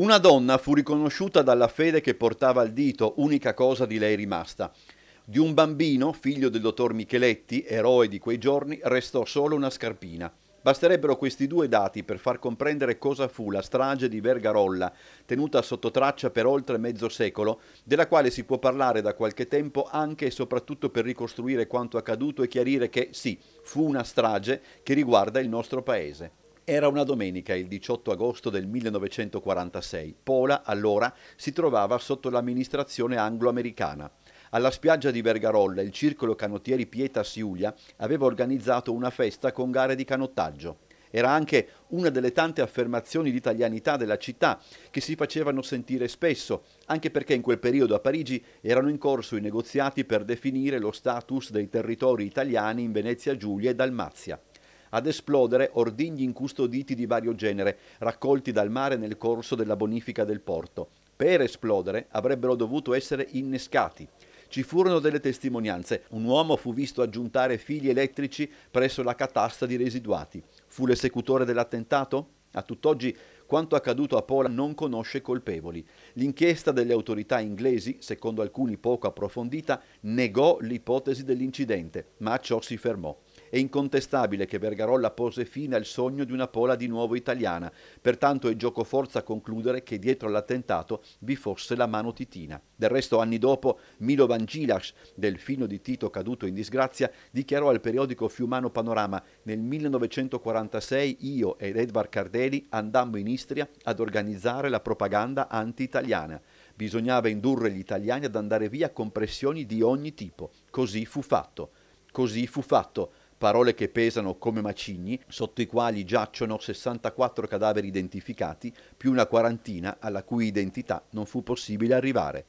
Una donna fu riconosciuta dalla fede che portava al dito, unica cosa di lei rimasta. Di un bambino, figlio del dottor Micheletti, eroe di quei giorni, restò solo una scarpina. Basterebbero questi due dati per far comprendere cosa fu la strage di Vergarolla, tenuta sotto traccia per oltre mezzo secolo, della quale si può parlare da qualche tempo anche e soprattutto per ricostruire quanto accaduto e chiarire che sì, fu una strage che riguarda il nostro paese. Era una domenica, il 18 agosto del 1946. Pola, allora, si trovava sotto l'amministrazione anglo-americana. Alla spiaggia di Vergarolla, il circolo canottieri Pietas Iulia aveva organizzato una festa con gare di canottaggio. Era anche una delle tante affermazioni di italianità della città che si facevano sentire spesso, anche perché in quel periodo a Parigi erano in corso i negoziati per definire lo status dei territori italiani in Venezia Giulia e Dalmazia ad esplodere ordigni incustoditi di vario genere, raccolti dal mare nel corso della bonifica del porto. Per esplodere avrebbero dovuto essere innescati. Ci furono delle testimonianze. Un uomo fu visto aggiuntare fili elettrici presso la catasta di residuati. Fu l'esecutore dell'attentato? A tutt'oggi quanto accaduto a Pola non conosce colpevoli. L'inchiesta delle autorità inglesi, secondo alcuni poco approfondita, negò l'ipotesi dell'incidente, ma a ciò si fermò. È incontestabile che Vergarolla pose fine al sogno di una pola di nuovo italiana, pertanto è gioco forza concludere che dietro all'attentato vi fosse la mano titina. Del resto anni dopo Milo Vangilas, delfino di Tito caduto in disgrazia, dichiarò al periodico Fiumano Panorama nel 1946 io ed Edvard Cardeli andammo in Istria ad organizzare la propaganda anti-italiana. Bisognava indurre gli italiani ad andare via con pressioni di ogni tipo. Così fu fatto. Così fu fatto parole che pesano come macigni, sotto i quali giacciono 64 cadaveri identificati, più una quarantina alla cui identità non fu possibile arrivare.